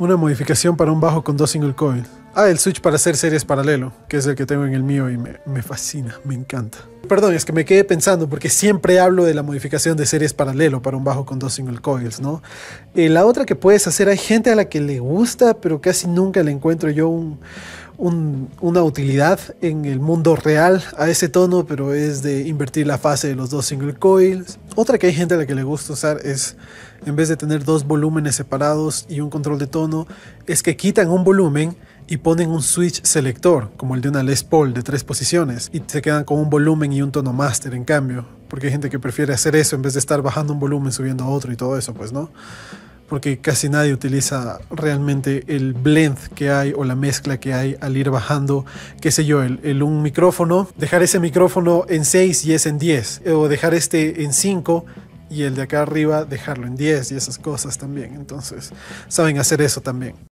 Una modificación para un bajo con dos single coils. Ah, el switch para hacer series paralelo, que es el que tengo en el mío y me, fascina, me encanta. Perdón, es que me quedé pensando porque siempre hablo de la modificación de series paralelo para un bajo con dos single coils, ¿no? Eh, la otra que puedes hacer, hay gente a la que le gusta, pero casi nunca le encuentro yo un, una utilidad en el mundo real a ese tono, pero es de invertir la fase de los dos single coils. Otra que hay gente a la que le gusta usar es, en vez de tener dos volúmenes separados y un control de tono, es que quitan un volumen y ponen un switch selector, como el de una Les Paul de tres posiciones, y se quedan con un volumen y un tono master en cambio, porque hay gente que prefiere hacer eso en vez de estar bajando un volumen, subiendo otro y todo eso, pues no porque casi nadie utiliza realmente el blend que hay o la mezcla que hay al ir bajando, qué sé yo, el, un micrófono, dejar ese micrófono en 6 y es en 10, eh, o dejar este en 5 y el de acá arriba dejarlo en 10 y esas cosas también. Entonces, saben hacer eso también.